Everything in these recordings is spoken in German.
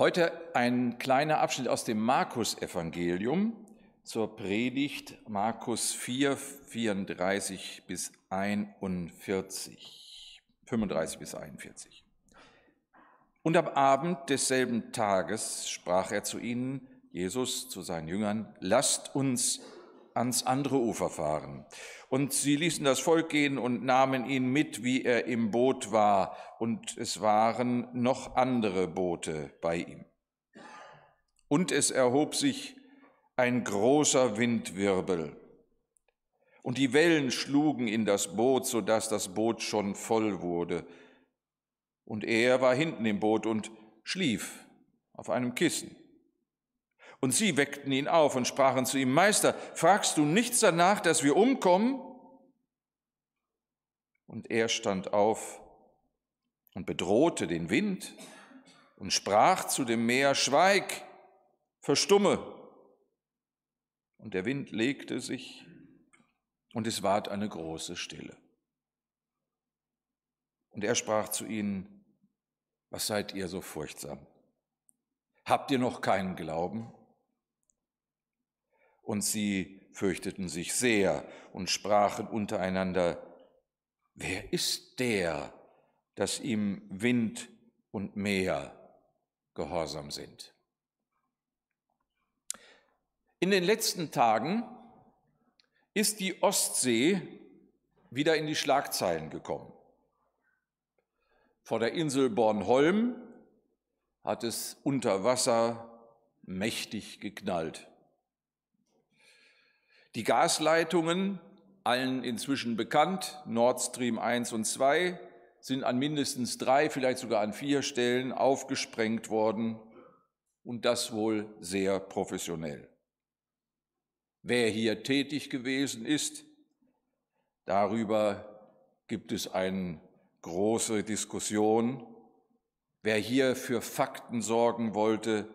Heute ein kleiner Abschnitt aus dem Markus-Evangelium zur Predigt Markus 4, 34 bis 41, 35 bis 41. Und am Abend desselben Tages sprach er zu ihnen, Jesus zu seinen Jüngern, lasst uns ans andere Ufer fahren. Und sie ließen das Volk gehen und nahmen ihn mit, wie er im Boot war, und es waren noch andere Boote bei ihm. Und es erhob sich ein großer Windwirbel, und die Wellen schlugen in das Boot, so dass das Boot schon voll wurde. Und er war hinten im Boot und schlief auf einem Kissen. Und sie weckten ihn auf und sprachen zu ihm, Meister, fragst du nichts danach, dass wir umkommen? Und er stand auf und bedrohte den Wind und sprach zu dem Meer, Schweig, verstumme. Und der Wind legte sich und es ward eine große Stille. Und er sprach zu ihnen, was seid ihr so furchtsam? Habt ihr noch keinen Glauben? Und sie fürchteten sich sehr und sprachen untereinander, wer ist der, dass ihm Wind und Meer gehorsam sind? In den letzten Tagen ist die Ostsee wieder in die Schlagzeilen gekommen. Vor der Insel Bornholm hat es unter Wasser mächtig geknallt. Die Gasleitungen, allen inzwischen bekannt, Nord Stream 1 und 2, sind an mindestens drei, vielleicht sogar an vier Stellen aufgesprengt worden und das wohl sehr professionell. Wer hier tätig gewesen ist, darüber gibt es eine große Diskussion. Wer hier für Fakten sorgen wollte,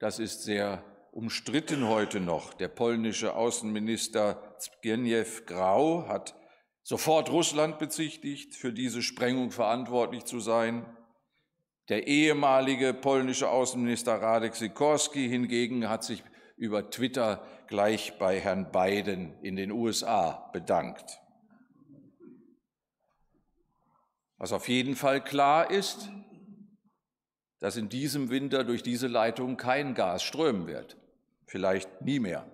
das ist sehr umstritten heute noch. Der polnische Außenminister Zbigniew Grau hat sofort Russland bezichtigt, für diese Sprengung verantwortlich zu sein. Der ehemalige polnische Außenminister Radek Sikorski hingegen hat sich über Twitter gleich bei Herrn Biden in den USA bedankt. Was auf jeden Fall klar ist, dass in diesem Winter durch diese Leitung kein Gas strömen wird, vielleicht nie mehr.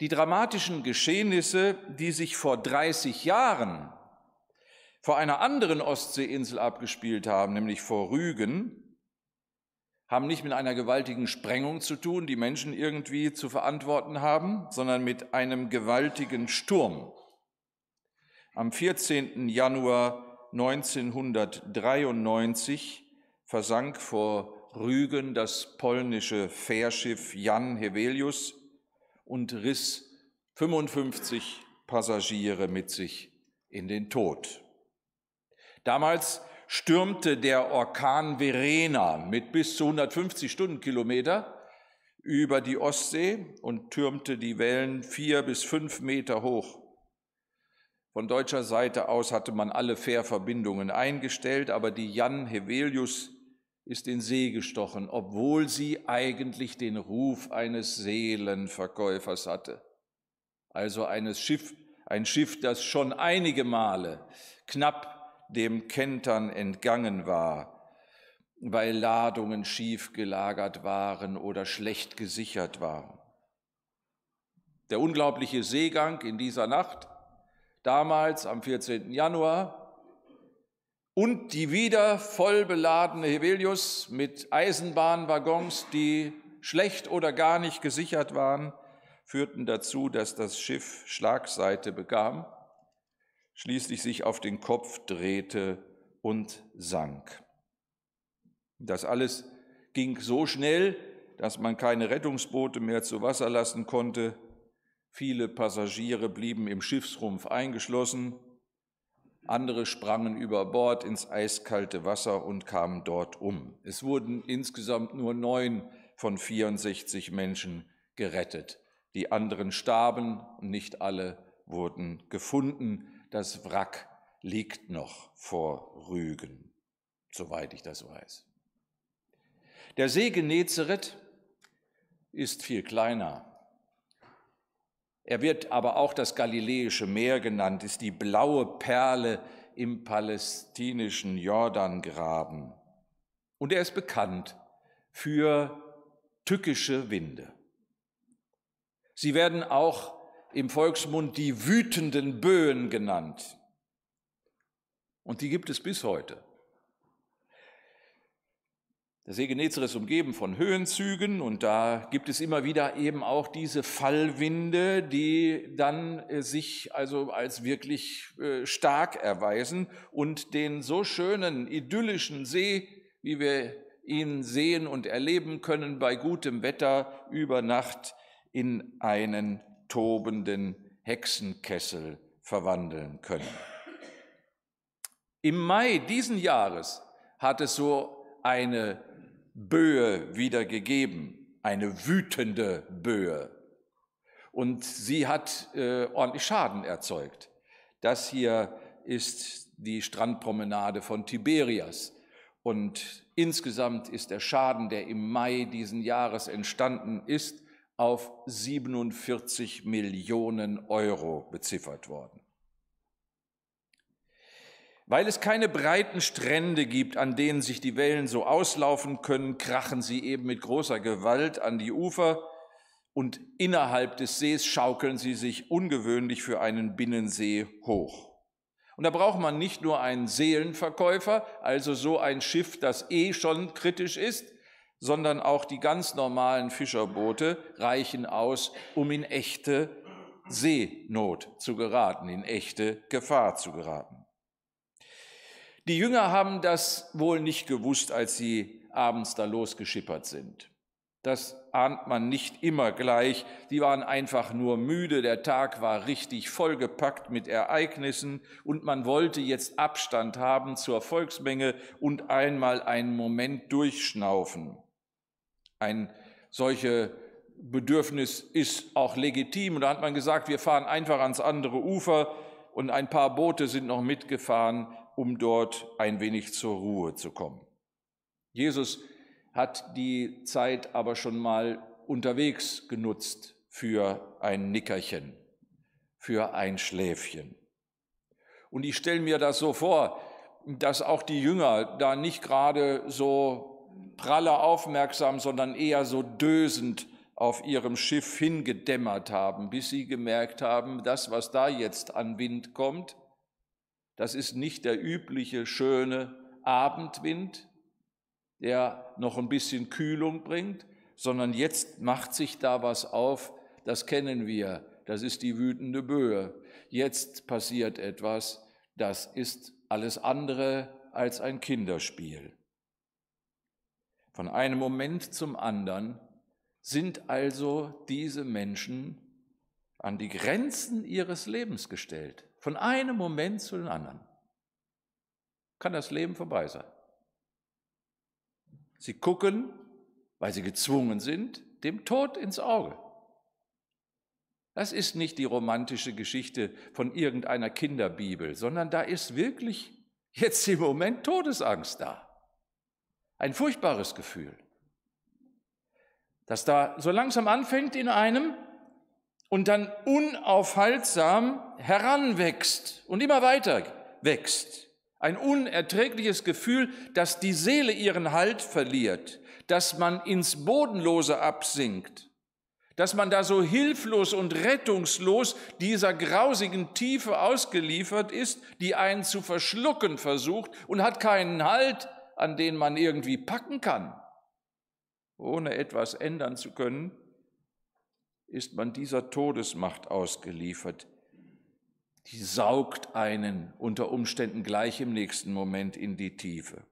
Die dramatischen Geschehnisse, die sich vor 30 Jahren vor einer anderen Ostseeinsel abgespielt haben, nämlich vor Rügen, haben nicht mit einer gewaltigen Sprengung zu tun, die Menschen irgendwie zu verantworten haben, sondern mit einem gewaltigen Sturm. Am 14. Januar 1993 versank vor Rügen das polnische Fährschiff Jan Hevelius und riss 55 Passagiere mit sich in den Tod. Damals stürmte der Orkan Verena mit bis zu 150 Stundenkilometer über die Ostsee und türmte die Wellen vier bis fünf Meter hoch. Von deutscher Seite aus hatte man alle Fährverbindungen eingestellt, aber die Jan Hevelius ist in See gestochen, obwohl sie eigentlich den Ruf eines Seelenverkäufers hatte. Also eines Schiff, ein Schiff, das schon einige Male knapp dem Kentern entgangen war, weil Ladungen schief gelagert waren oder schlecht gesichert waren. Der unglaubliche Seegang in dieser Nacht damals am 14. Januar und die wieder voll beladene Hevelius mit Eisenbahnwaggons, die schlecht oder gar nicht gesichert waren, führten dazu, dass das Schiff Schlagseite bekam, schließlich sich auf den Kopf drehte und sank. Das alles ging so schnell, dass man keine Rettungsboote mehr zu Wasser lassen konnte Viele Passagiere blieben im Schiffsrumpf eingeschlossen, andere sprangen über Bord ins eiskalte Wasser und kamen dort um. Es wurden insgesamt nur neun von 64 Menschen gerettet. Die anderen starben und nicht alle wurden gefunden. Das Wrack liegt noch vor Rügen, soweit ich das weiß. Der See Genezareth ist viel kleiner er wird aber auch das Galiläische Meer genannt, ist die blaue Perle im palästinischen Jordangraben. Und er ist bekannt für tückische Winde. Sie werden auch im Volksmund die wütenden Böen genannt. Und die gibt es bis heute. Der See Genezareth ist umgeben von Höhenzügen und da gibt es immer wieder eben auch diese Fallwinde, die dann äh, sich also als wirklich äh, stark erweisen und den so schönen, idyllischen See, wie wir ihn sehen und erleben können bei gutem Wetter über Nacht in einen tobenden Hexenkessel verwandeln können. Im Mai diesen Jahres hat es so eine Böe wiedergegeben, eine wütende Böe. Und sie hat äh, ordentlich Schaden erzeugt. Das hier ist die Strandpromenade von Tiberias. Und insgesamt ist der Schaden, der im Mai diesen Jahres entstanden ist, auf 47 Millionen Euro beziffert worden. Weil es keine breiten Strände gibt, an denen sich die Wellen so auslaufen können, krachen sie eben mit großer Gewalt an die Ufer und innerhalb des Sees schaukeln sie sich ungewöhnlich für einen Binnensee hoch. Und da braucht man nicht nur einen Seelenverkäufer, also so ein Schiff, das eh schon kritisch ist, sondern auch die ganz normalen Fischerboote reichen aus, um in echte Seenot zu geraten, in echte Gefahr zu geraten. Die Jünger haben das wohl nicht gewusst, als sie abends da losgeschippert sind. Das ahnt man nicht immer gleich. Die waren einfach nur müde, der Tag war richtig vollgepackt mit Ereignissen und man wollte jetzt Abstand haben zur Volksmenge und einmal einen Moment durchschnaufen. Ein solches Bedürfnis ist auch legitim. Und da hat man gesagt, wir fahren einfach ans andere Ufer und ein paar Boote sind noch mitgefahren um dort ein wenig zur Ruhe zu kommen. Jesus hat die Zeit aber schon mal unterwegs genutzt für ein Nickerchen, für ein Schläfchen. Und ich stelle mir das so vor, dass auch die Jünger da nicht gerade so pralle aufmerksam, sondern eher so dösend auf ihrem Schiff hingedämmert haben, bis sie gemerkt haben, das, was da jetzt an Wind kommt, das ist nicht der übliche schöne Abendwind, der noch ein bisschen Kühlung bringt, sondern jetzt macht sich da was auf, das kennen wir, das ist die wütende Böe. Jetzt passiert etwas, das ist alles andere als ein Kinderspiel. Von einem Moment zum anderen sind also diese Menschen an die Grenzen ihres Lebens gestellt. Von einem Moment zu dem anderen kann das Leben vorbei sein. Sie gucken, weil sie gezwungen sind, dem Tod ins Auge. Das ist nicht die romantische Geschichte von irgendeiner Kinderbibel, sondern da ist wirklich jetzt im Moment Todesangst da. Ein furchtbares Gefühl, das da so langsam anfängt in einem und dann unaufhaltsam heranwächst und immer weiter wächst. Ein unerträgliches Gefühl, dass die Seele ihren Halt verliert, dass man ins Bodenlose absinkt, dass man da so hilflos und rettungslos dieser grausigen Tiefe ausgeliefert ist, die einen zu verschlucken versucht und hat keinen Halt, an den man irgendwie packen kann, ohne etwas ändern zu können ist man dieser Todesmacht ausgeliefert. Die saugt einen unter Umständen gleich im nächsten Moment in die Tiefe.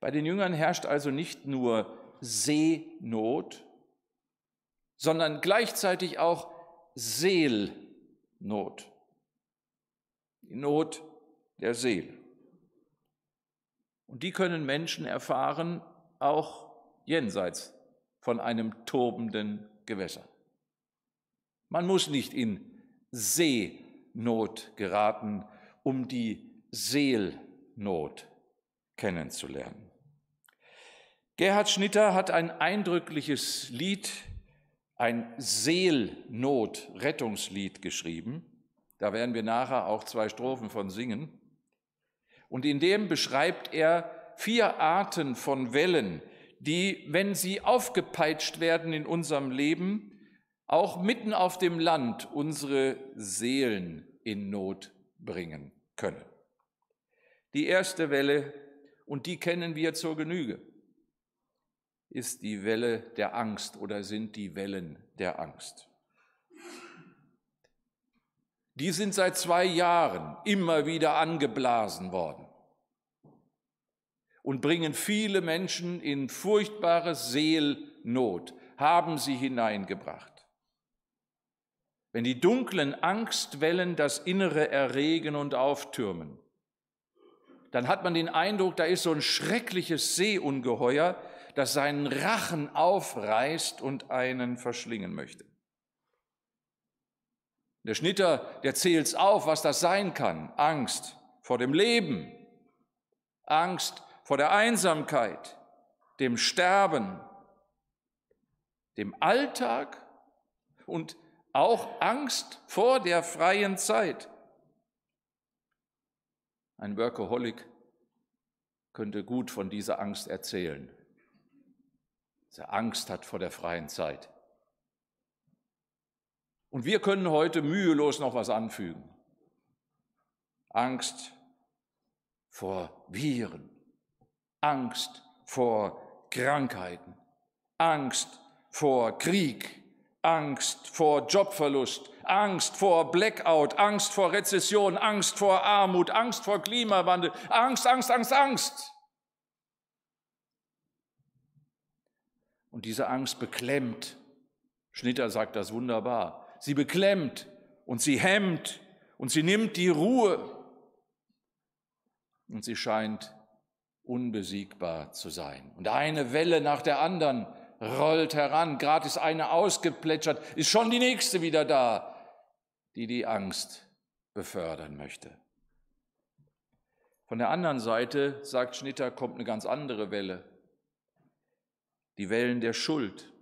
Bei den Jüngern herrscht also nicht nur Seenot, sondern gleichzeitig auch Seelnot. Die Not der Seele. Und die können Menschen erfahren, auch jenseits von einem tobenden Gewässer. Man muss nicht in Seenot geraten, um die Seelnot kennenzulernen. Gerhard Schnitter hat ein eindrückliches Lied, ein Seelnot-Rettungslied geschrieben. Da werden wir nachher auch zwei Strophen von singen. Und in dem beschreibt er vier Arten von Wellen, die, wenn sie aufgepeitscht werden in unserem Leben, auch mitten auf dem Land unsere Seelen in Not bringen können. Die erste Welle, und die kennen wir zur Genüge, ist die Welle der Angst oder sind die Wellen der Angst. Die sind seit zwei Jahren immer wieder angeblasen worden und bringen viele Menschen in furchtbare Seelnot, haben sie hineingebracht. Wenn die dunklen Angstwellen das Innere erregen und auftürmen, dann hat man den Eindruck, da ist so ein schreckliches Seeungeheuer, das seinen Rachen aufreißt und einen verschlingen möchte. Der Schnitter, der zählt's auf, was das sein kann. Angst vor dem Leben, Angst vor der Einsamkeit, dem Sterben, dem Alltag und auch Angst vor der freien Zeit. Ein Workaholic könnte gut von dieser Angst erzählen. dass er Angst hat vor der freien Zeit. Und wir können heute mühelos noch was anfügen. Angst vor Viren, Angst vor Krankheiten, Angst vor Krieg, Angst vor Jobverlust, Angst vor Blackout, Angst vor Rezession, Angst vor Armut, Angst vor Klimawandel, Angst, Angst, Angst, Angst. Und diese Angst beklemmt. Schnitter sagt das wunderbar. Sie beklemmt und sie hemmt und sie nimmt die Ruhe und sie scheint unbesiegbar zu sein. Und eine Welle nach der anderen rollt heran, gerade ist eine ausgeplätschert, ist schon die nächste wieder da, die die Angst befördern möchte. Von der anderen Seite, sagt Schnitter, kommt eine ganz andere Welle. Die Wellen der Schuld.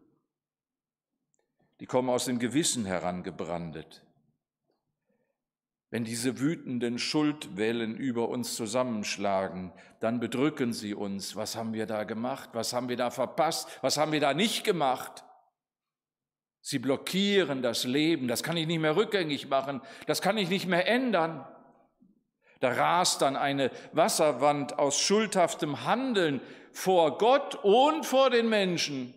Die kommen aus dem Gewissen herangebrandet. Wenn diese wütenden Schuldwellen über uns zusammenschlagen, dann bedrücken sie uns. Was haben wir da gemacht? Was haben wir da verpasst? Was haben wir da nicht gemacht? Sie blockieren das Leben. Das kann ich nicht mehr rückgängig machen. Das kann ich nicht mehr ändern. Da rast dann eine Wasserwand aus schuldhaftem Handeln vor Gott und vor den Menschen,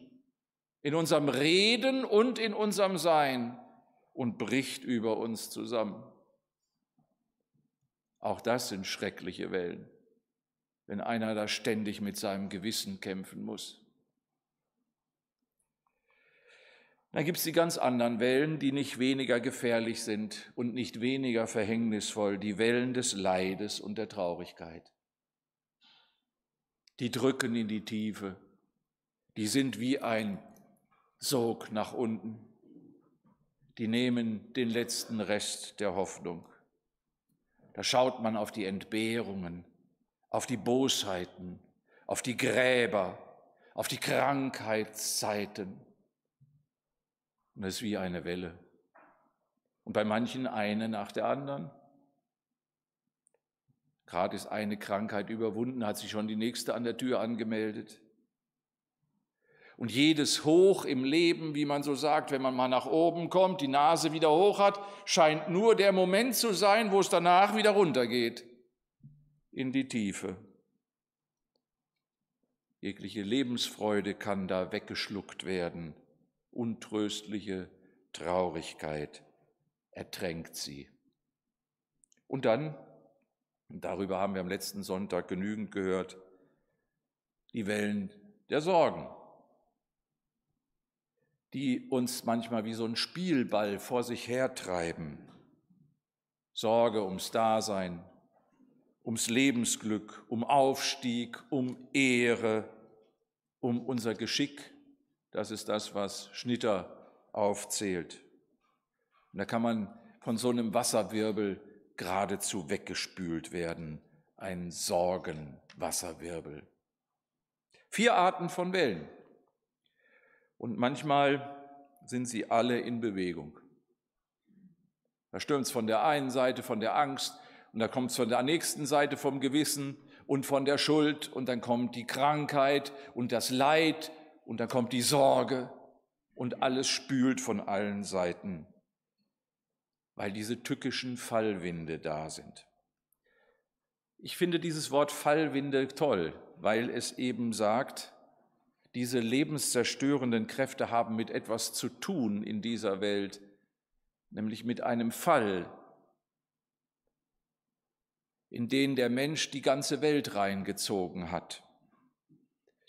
in unserem Reden und in unserem Sein und bricht über uns zusammen. Auch das sind schreckliche Wellen, wenn einer da ständig mit seinem Gewissen kämpfen muss. Dann gibt es die ganz anderen Wellen, die nicht weniger gefährlich sind und nicht weniger verhängnisvoll, die Wellen des Leides und der Traurigkeit. Die drücken in die Tiefe, die sind wie ein Sog nach unten, die nehmen den letzten Rest der Hoffnung. Da schaut man auf die Entbehrungen, auf die Bosheiten, auf die Gräber, auf die Krankheitszeiten. Und es ist wie eine Welle. Und bei manchen eine nach der anderen. Gerade ist eine Krankheit überwunden, hat sich schon die nächste an der Tür angemeldet. Und jedes Hoch im Leben, wie man so sagt, wenn man mal nach oben kommt, die Nase wieder hoch hat, scheint nur der Moment zu sein, wo es danach wieder runtergeht in die Tiefe. Jegliche Lebensfreude kann da weggeschluckt werden. Untröstliche Traurigkeit ertränkt sie. Und dann, darüber haben wir am letzten Sonntag genügend gehört, die Wellen der Sorgen die uns manchmal wie so ein Spielball vor sich hertreiben. Sorge ums Dasein, ums Lebensglück, um Aufstieg, um Ehre, um unser Geschick. Das ist das, was Schnitter aufzählt. Und da kann man von so einem Wasserwirbel geradezu weggespült werden. Ein Sorgenwasserwirbel. Vier Arten von Wellen. Und manchmal sind sie alle in Bewegung. Da stürmt es von der einen Seite, von der Angst, und da kommt es von der nächsten Seite vom Gewissen und von der Schuld, und dann kommt die Krankheit und das Leid, und dann kommt die Sorge, und alles spült von allen Seiten, weil diese tückischen Fallwinde da sind. Ich finde dieses Wort Fallwinde toll, weil es eben sagt, diese lebenszerstörenden Kräfte haben mit etwas zu tun in dieser Welt, nämlich mit einem Fall, in den der Mensch die ganze Welt reingezogen hat.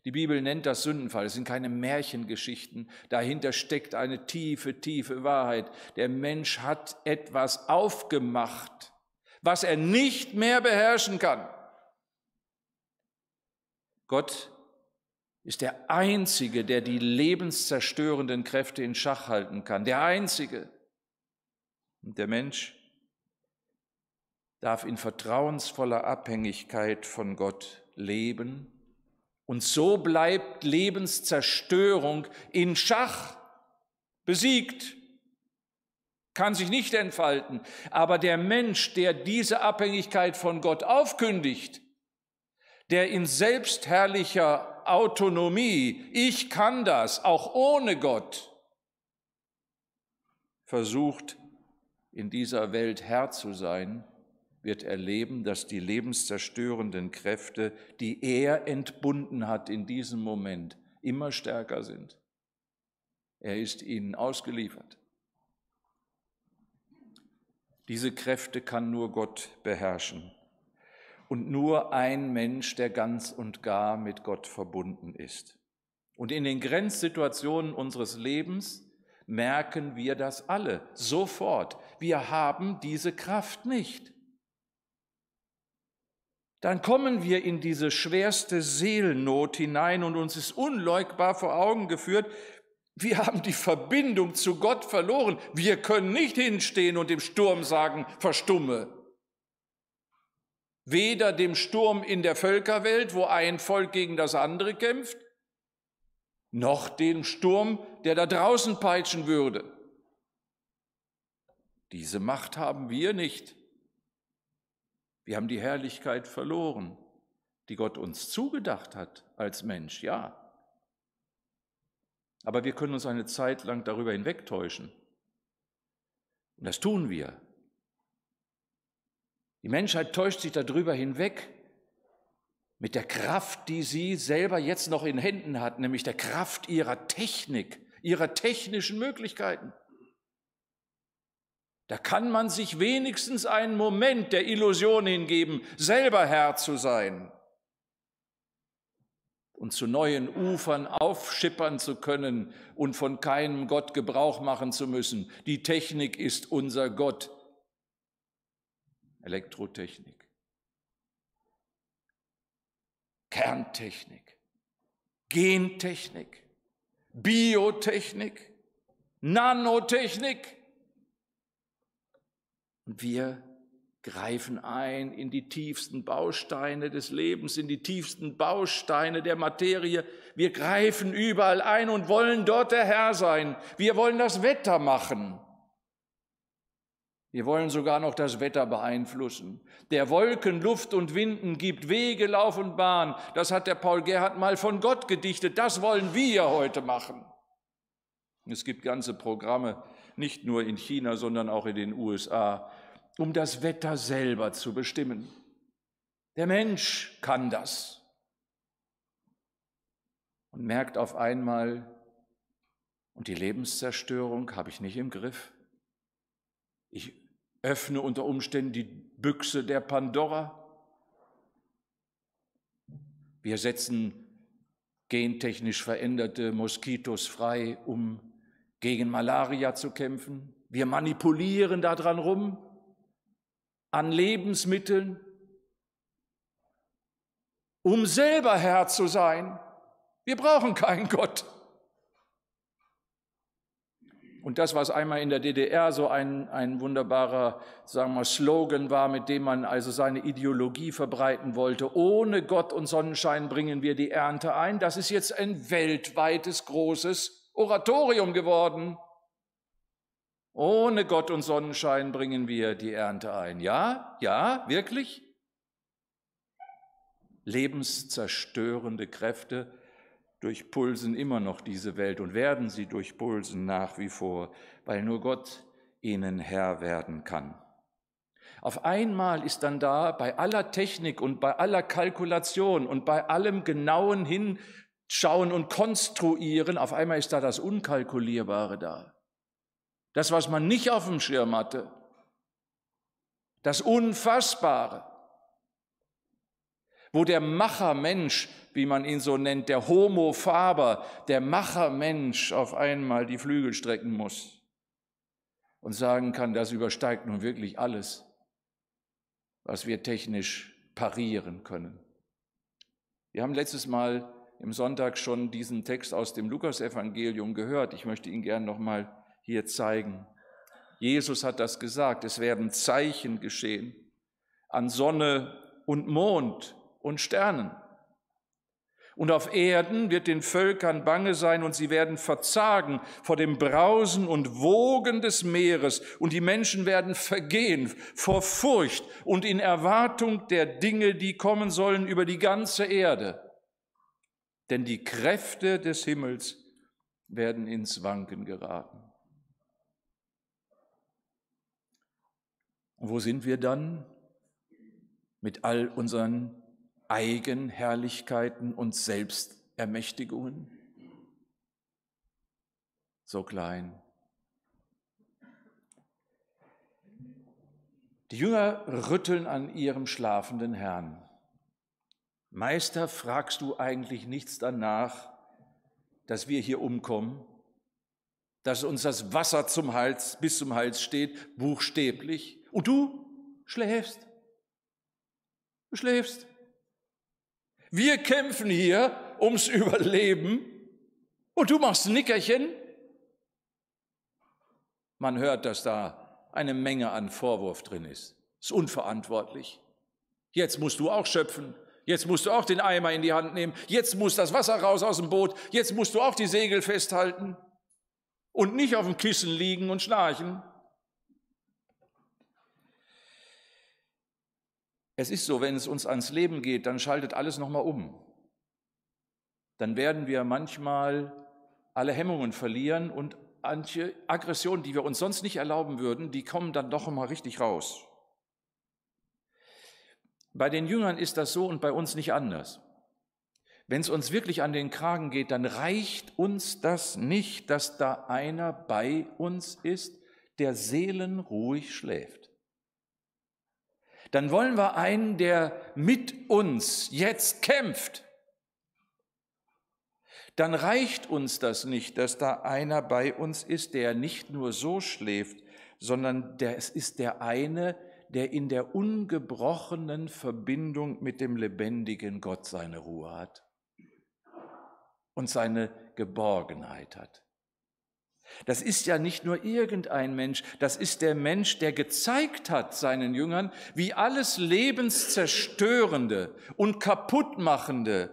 Die Bibel nennt das Sündenfall. Es sind keine Märchengeschichten. Dahinter steckt eine tiefe, tiefe Wahrheit. Der Mensch hat etwas aufgemacht, was er nicht mehr beherrschen kann. Gott ist der Einzige, der die lebenszerstörenden Kräfte in Schach halten kann. Der Einzige. Und der Mensch darf in vertrauensvoller Abhängigkeit von Gott leben. Und so bleibt Lebenszerstörung in Schach besiegt, kann sich nicht entfalten. Aber der Mensch, der diese Abhängigkeit von Gott aufkündigt, der in selbstherrlicher Autonomie, ich kann das auch ohne Gott, versucht in dieser Welt Herr zu sein, wird erleben, dass die lebenszerstörenden Kräfte, die er entbunden hat in diesem Moment, immer stärker sind. Er ist ihnen ausgeliefert. Diese Kräfte kann nur Gott beherrschen und nur ein Mensch, der ganz und gar mit Gott verbunden ist. Und in den Grenzsituationen unseres Lebens merken wir das alle sofort. Wir haben diese Kraft nicht. Dann kommen wir in diese schwerste Seelennot hinein und uns ist unleugbar vor Augen geführt, wir haben die Verbindung zu Gott verloren. Wir können nicht hinstehen und im Sturm sagen, verstumme. Weder dem Sturm in der Völkerwelt, wo ein Volk gegen das andere kämpft, noch dem Sturm, der da draußen peitschen würde. Diese Macht haben wir nicht. Wir haben die Herrlichkeit verloren, die Gott uns zugedacht hat als Mensch, ja. Aber wir können uns eine Zeit lang darüber hinwegtäuschen. Und das tun wir. Die Menschheit täuscht sich darüber hinweg mit der Kraft, die sie selber jetzt noch in Händen hat, nämlich der Kraft ihrer Technik, ihrer technischen Möglichkeiten. Da kann man sich wenigstens einen Moment der Illusion hingeben, selber Herr zu sein und zu neuen Ufern aufschippern zu können und von keinem Gott Gebrauch machen zu müssen. Die Technik ist unser Gott. Elektrotechnik, Kerntechnik, Gentechnik, Biotechnik, Nanotechnik. Und wir greifen ein in die tiefsten Bausteine des Lebens, in die tiefsten Bausteine der Materie. Wir greifen überall ein und wollen dort der Herr sein. Wir wollen das Wetter machen. Wir wollen sogar noch das Wetter beeinflussen. Der Wolken, Luft und Winden gibt Wege, Lauf und Bahn. Das hat der Paul Gerhard mal von Gott gedichtet. Das wollen wir heute machen. Es gibt ganze Programme, nicht nur in China, sondern auch in den USA, um das Wetter selber zu bestimmen. Der Mensch kann das. Und merkt auf einmal, und die Lebenszerstörung habe ich nicht im Griff. Ich öffne unter Umständen die Büchse der Pandora. Wir setzen gentechnisch veränderte Moskitos frei, um gegen Malaria zu kämpfen. Wir manipulieren daran rum, an Lebensmitteln, um selber Herr zu sein. Wir brauchen keinen Gott. Und das, was einmal in der DDR so ein, ein wunderbarer, sagen wir, Slogan war, mit dem man also seine Ideologie verbreiten wollte, ohne Gott und Sonnenschein bringen wir die Ernte ein, das ist jetzt ein weltweites, großes Oratorium geworden. Ohne Gott und Sonnenschein bringen wir die Ernte ein. Ja, ja, wirklich? Lebenszerstörende Kräfte durchpulsen immer noch diese Welt und werden sie durchpulsen nach wie vor, weil nur Gott ihnen Herr werden kann. Auf einmal ist dann da bei aller Technik und bei aller Kalkulation und bei allem genauen Hinschauen und Konstruieren, auf einmal ist da das Unkalkulierbare da. Das, was man nicht auf dem Schirm hatte. Das Unfassbare. Wo der Macher Mensch wie man ihn so nennt, der Homo Faber, der Machermensch auf einmal die Flügel strecken muss und sagen kann, das übersteigt nun wirklich alles, was wir technisch parieren können. Wir haben letztes Mal im Sonntag schon diesen Text aus dem Lukasevangelium gehört. Ich möchte ihn gern nochmal hier zeigen. Jesus hat das gesagt, es werden Zeichen geschehen an Sonne und Mond und Sternen. Und auf Erden wird den Völkern bange sein und sie werden verzagen vor dem Brausen und Wogen des Meeres und die Menschen werden vergehen vor Furcht und in Erwartung der Dinge, die kommen sollen über die ganze Erde. Denn die Kräfte des Himmels werden ins Wanken geraten. Und wo sind wir dann mit all unseren Eigenherrlichkeiten und Selbstermächtigungen? So klein. Die Jünger rütteln an ihrem schlafenden Herrn. Meister, fragst du eigentlich nichts danach, dass wir hier umkommen? Dass uns das Wasser zum Hals, bis zum Hals steht, buchstäblich? Und du schläfst? Du schläfst? Wir kämpfen hier ums Überleben und du machst Nickerchen. Man hört, dass da eine Menge an Vorwurf drin ist. Ist unverantwortlich. Jetzt musst du auch schöpfen. Jetzt musst du auch den Eimer in die Hand nehmen. Jetzt muss das Wasser raus aus dem Boot. Jetzt musst du auch die Segel festhalten und nicht auf dem Kissen liegen und schnarchen. Es ist so, wenn es uns ans Leben geht, dann schaltet alles nochmal um. Dann werden wir manchmal alle Hemmungen verlieren und manche Aggressionen, die wir uns sonst nicht erlauben würden, die kommen dann doch mal richtig raus. Bei den Jüngern ist das so und bei uns nicht anders. Wenn es uns wirklich an den Kragen geht, dann reicht uns das nicht, dass da einer bei uns ist, der seelenruhig schläft dann wollen wir einen, der mit uns jetzt kämpft. Dann reicht uns das nicht, dass da einer bei uns ist, der nicht nur so schläft, sondern der, es ist der eine, der in der ungebrochenen Verbindung mit dem lebendigen Gott seine Ruhe hat und seine Geborgenheit hat. Das ist ja nicht nur irgendein Mensch, das ist der Mensch, der gezeigt hat seinen Jüngern, wie alles Lebenszerstörende und Kaputtmachende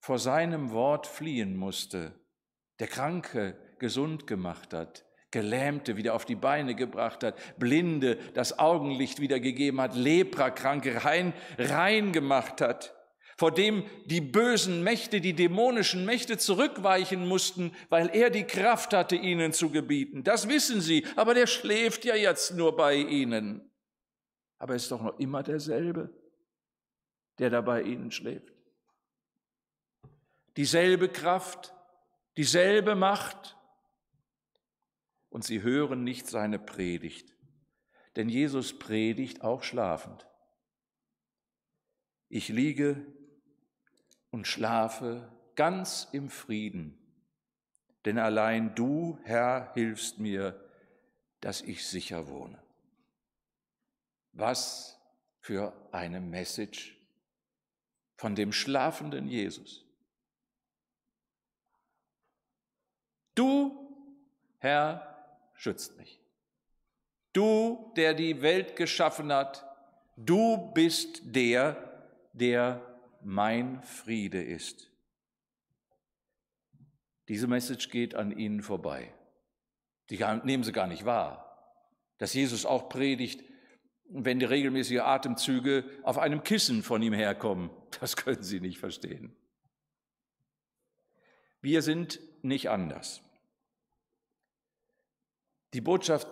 vor seinem Wort fliehen musste, der Kranke gesund gemacht hat, Gelähmte wieder auf die Beine gebracht hat, Blinde das Augenlicht wieder gegeben hat, Leprakranke rein, rein gemacht hat vor dem die bösen Mächte, die dämonischen Mächte zurückweichen mussten, weil er die Kraft hatte, ihnen zu gebieten. Das wissen sie, aber der schläft ja jetzt nur bei ihnen. Aber er ist doch noch immer derselbe, der da bei ihnen schläft. Dieselbe Kraft, dieselbe Macht. Und sie hören nicht seine Predigt, denn Jesus predigt auch schlafend. Ich liege und schlafe ganz im Frieden, denn allein du, Herr, hilfst mir, dass ich sicher wohne. Was für eine Message von dem schlafenden Jesus. Du, Herr, schützt mich. Du, der die Welt geschaffen hat, du bist der, der mein Friede ist. Diese Message geht an ihnen vorbei. Die nehmen sie gar nicht wahr, dass Jesus auch predigt, wenn die regelmäßigen Atemzüge auf einem Kissen von ihm herkommen. Das können sie nicht verstehen. Wir sind nicht anders. Die Botschaft,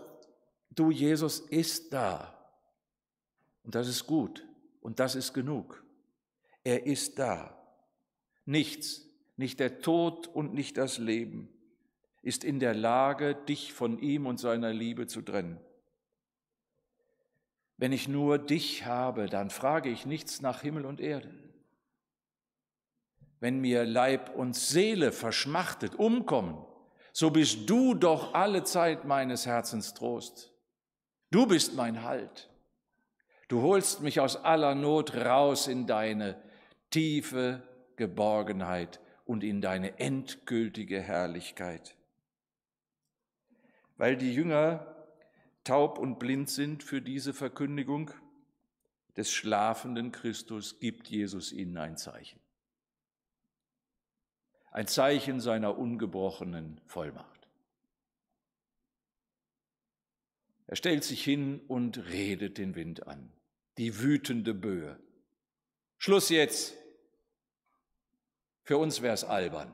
du Jesus, ist da. Und das ist gut. Und das ist genug. Er ist da. Nichts, nicht der Tod und nicht das Leben, ist in der Lage, dich von ihm und seiner Liebe zu trennen. Wenn ich nur dich habe, dann frage ich nichts nach Himmel und Erde. Wenn mir Leib und Seele verschmachtet, umkommen, so bist du doch alle Zeit meines Herzens Trost. Du bist mein Halt. Du holst mich aus aller Not raus in deine tiefe Geborgenheit und in deine endgültige Herrlichkeit. Weil die Jünger taub und blind sind für diese Verkündigung des schlafenden Christus, gibt Jesus ihnen ein Zeichen. Ein Zeichen seiner ungebrochenen Vollmacht. Er stellt sich hin und redet den Wind an, die wütende Böe. Schluss jetzt! Für uns wäre es albern,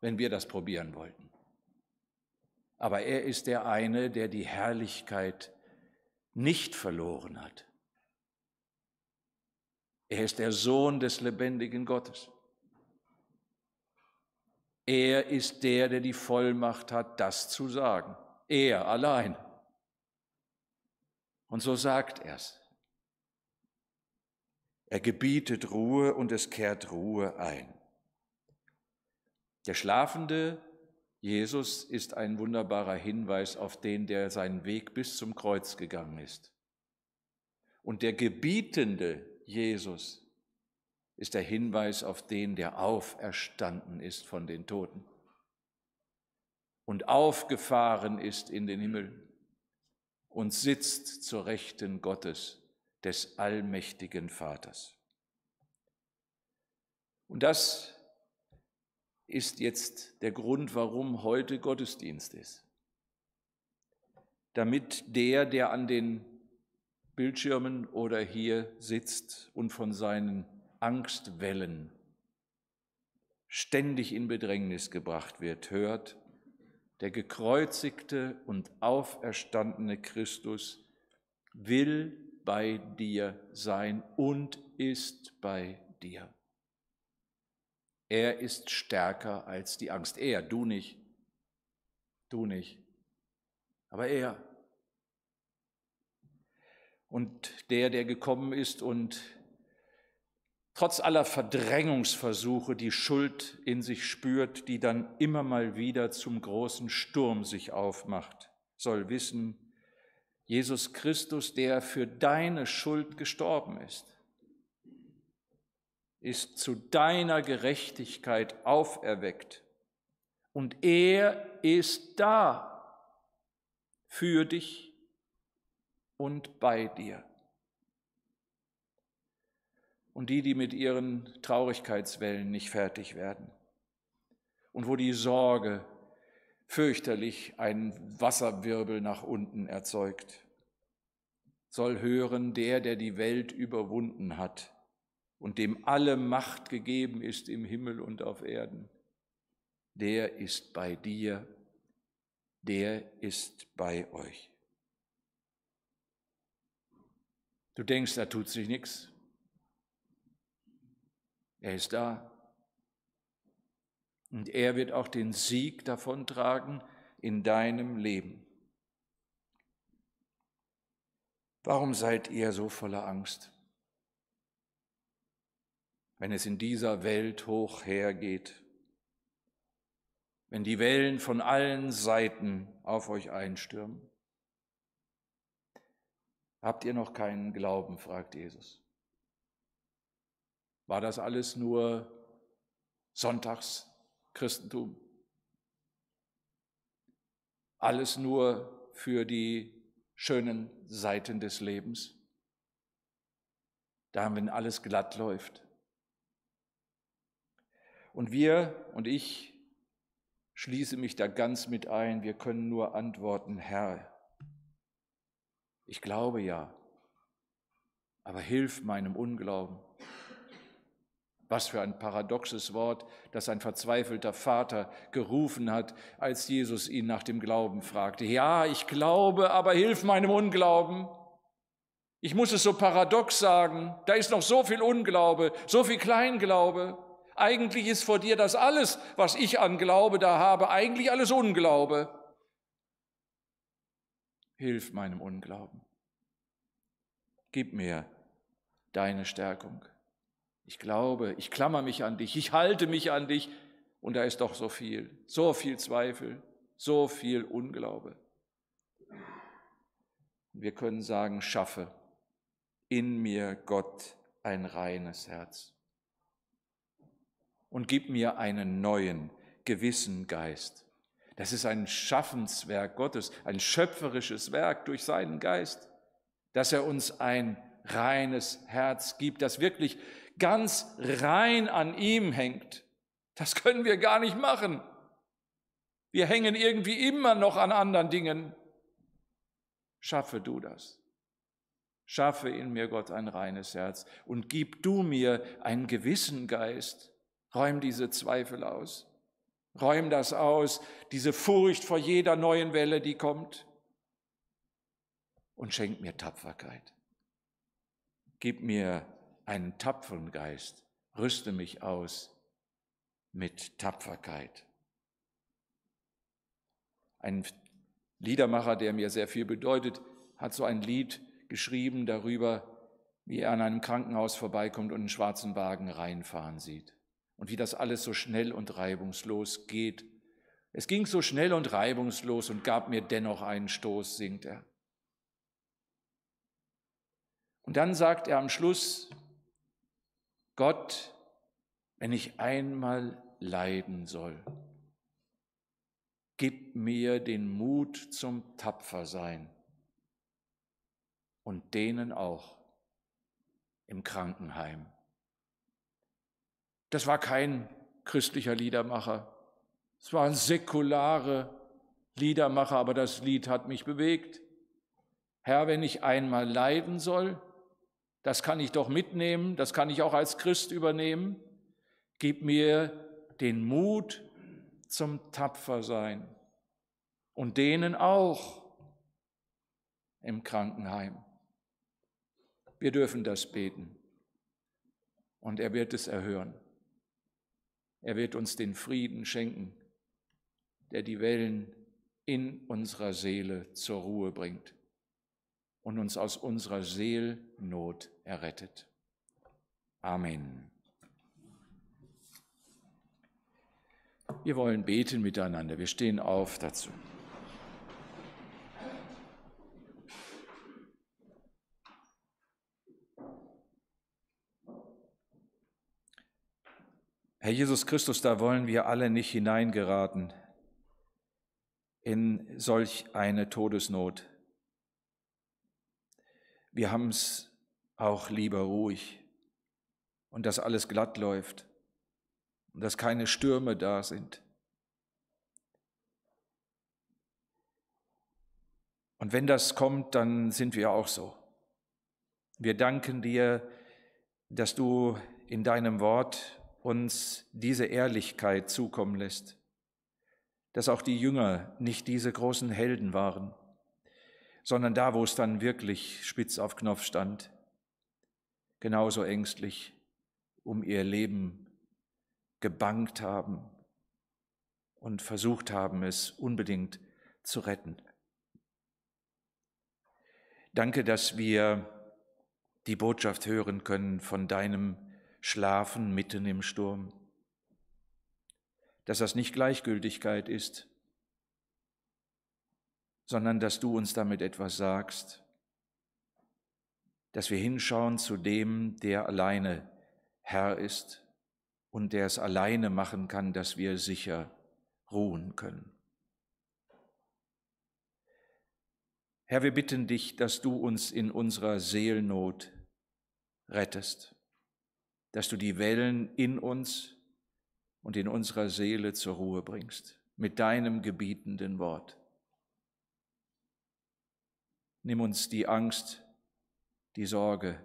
wenn wir das probieren wollten. Aber er ist der eine, der die Herrlichkeit nicht verloren hat. Er ist der Sohn des lebendigen Gottes. Er ist der, der die Vollmacht hat, das zu sagen. Er allein. Und so sagt er es. Er gebietet Ruhe und es kehrt Ruhe ein. Der schlafende Jesus ist ein wunderbarer Hinweis auf den, der seinen Weg bis zum Kreuz gegangen ist. Und der gebietende Jesus ist der Hinweis auf den, der auferstanden ist von den Toten und aufgefahren ist in den Himmel und sitzt zur Rechten Gottes, des allmächtigen Vaters. Und das ist jetzt der Grund, warum heute Gottesdienst ist. Damit der, der an den Bildschirmen oder hier sitzt und von seinen Angstwellen ständig in Bedrängnis gebracht wird, hört, der gekreuzigte und auferstandene Christus will bei dir sein und ist bei dir. Er ist stärker als die Angst. Er, du nicht. Du nicht. Aber er. Und der, der gekommen ist und trotz aller Verdrängungsversuche die Schuld in sich spürt, die dann immer mal wieder zum großen Sturm sich aufmacht, soll wissen, Jesus Christus, der für deine Schuld gestorben ist, ist zu deiner Gerechtigkeit auferweckt. Und er ist da für dich und bei dir. Und die, die mit ihren Traurigkeitswellen nicht fertig werden und wo die Sorge fürchterlich einen Wasserwirbel nach unten erzeugt, soll hören der, der die Welt überwunden hat und dem alle Macht gegeben ist im Himmel und auf Erden, der ist bei dir, der ist bei euch. Du denkst, da tut sich nichts. Er ist da. Und er wird auch den Sieg davontragen in deinem Leben. Warum seid ihr so voller Angst? wenn es in dieser Welt hoch hergeht, wenn die Wellen von allen Seiten auf euch einstürmen? Habt ihr noch keinen Glauben? fragt Jesus. War das alles nur Sonntagschristentum? Alles nur für die schönen Seiten des Lebens? Da, wenn alles glatt läuft, und wir und ich schließe mich da ganz mit ein, wir können nur antworten, Herr, ich glaube ja, aber hilf meinem Unglauben. Was für ein paradoxes Wort, das ein verzweifelter Vater gerufen hat, als Jesus ihn nach dem Glauben fragte. Ja, ich glaube, aber hilf meinem Unglauben. Ich muss es so paradox sagen, da ist noch so viel Unglaube, so viel Kleinglaube. Eigentlich ist vor dir das alles, was ich an Glaube da habe, eigentlich alles Unglaube. Hilf meinem Unglauben. Gib mir deine Stärkung. Ich glaube, ich klammer mich an dich, ich halte mich an dich. Und da ist doch so viel, so viel Zweifel, so viel Unglaube. Wir können sagen, schaffe in mir Gott ein reines Herz und gib mir einen neuen, gewissen Geist. Das ist ein Schaffenswerk Gottes, ein schöpferisches Werk durch seinen Geist, dass er uns ein reines Herz gibt, das wirklich ganz rein an ihm hängt. Das können wir gar nicht machen. Wir hängen irgendwie immer noch an anderen Dingen. Schaffe du das. Schaffe in mir, Gott, ein reines Herz und gib du mir einen gewissen Geist, Räum diese Zweifel aus. Räum das aus, diese Furcht vor jeder neuen Welle, die kommt. Und schenk mir Tapferkeit. Gib mir einen tapferen Geist. Rüste mich aus mit Tapferkeit. Ein Liedermacher, der mir sehr viel bedeutet, hat so ein Lied geschrieben darüber, wie er an einem Krankenhaus vorbeikommt und einen schwarzen Wagen reinfahren sieht und wie das alles so schnell und reibungslos geht. Es ging so schnell und reibungslos und gab mir dennoch einen Stoß, singt er. Und dann sagt er am Schluss, Gott, wenn ich einmal leiden soll, gib mir den Mut zum Tapfersein und denen auch im Krankenheim. Das war kein christlicher Liedermacher. Es waren säkulare Liedermacher, aber das Lied hat mich bewegt. Herr, wenn ich einmal leiden soll, das kann ich doch mitnehmen, das kann ich auch als Christ übernehmen. Gib mir den Mut zum Tapfersein und denen auch im Krankenheim. Wir dürfen das beten und er wird es erhören. Er wird uns den Frieden schenken, der die Wellen in unserer Seele zur Ruhe bringt und uns aus unserer Seelnot errettet. Amen. Wir wollen beten miteinander. Wir stehen auf dazu. Herr Jesus Christus, da wollen wir alle nicht hineingeraten in solch eine Todesnot. Wir haben es auch lieber ruhig und dass alles glatt läuft und dass keine Stürme da sind. Und wenn das kommt, dann sind wir auch so. Wir danken dir, dass du in deinem Wort uns diese Ehrlichkeit zukommen lässt, dass auch die Jünger nicht diese großen Helden waren, sondern da, wo es dann wirklich spitz auf Knopf stand, genauso ängstlich um ihr Leben gebankt haben und versucht haben, es unbedingt zu retten. Danke, dass wir die Botschaft hören können von deinem schlafen mitten im Sturm. Dass das nicht Gleichgültigkeit ist, sondern dass du uns damit etwas sagst, dass wir hinschauen zu dem, der alleine Herr ist und der es alleine machen kann, dass wir sicher ruhen können. Herr, wir bitten dich, dass du uns in unserer Seelnot rettest dass du die Wellen in uns und in unserer Seele zur Ruhe bringst mit deinem gebietenden Wort. Nimm uns die Angst, die Sorge,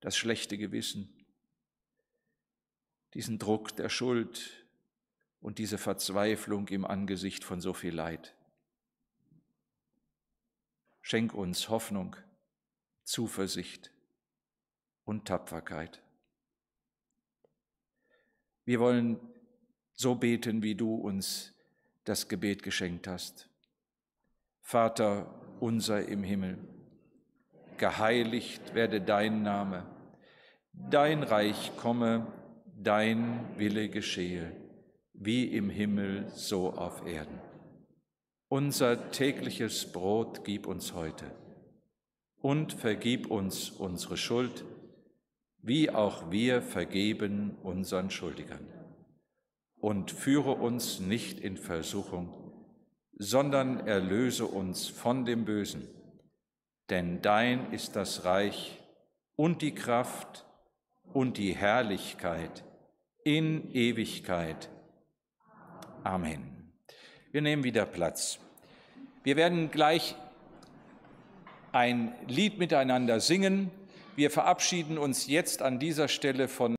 das schlechte Gewissen, diesen Druck der Schuld und diese Verzweiflung im Angesicht von so viel Leid. Schenk uns Hoffnung, Zuversicht und Tapferkeit. Wir wollen so beten, wie du uns das Gebet geschenkt hast. Vater unser im Himmel, geheiligt werde dein Name, dein Reich komme, dein Wille geschehe, wie im Himmel so auf Erden. Unser tägliches Brot gib uns heute und vergib uns unsere Schuld, wie auch wir vergeben unseren Schuldigern. Und führe uns nicht in Versuchung, sondern erlöse uns von dem Bösen. Denn dein ist das Reich und die Kraft und die Herrlichkeit in Ewigkeit. Amen. Wir nehmen wieder Platz. Wir werden gleich ein Lied miteinander singen. Wir verabschieden uns jetzt an dieser Stelle von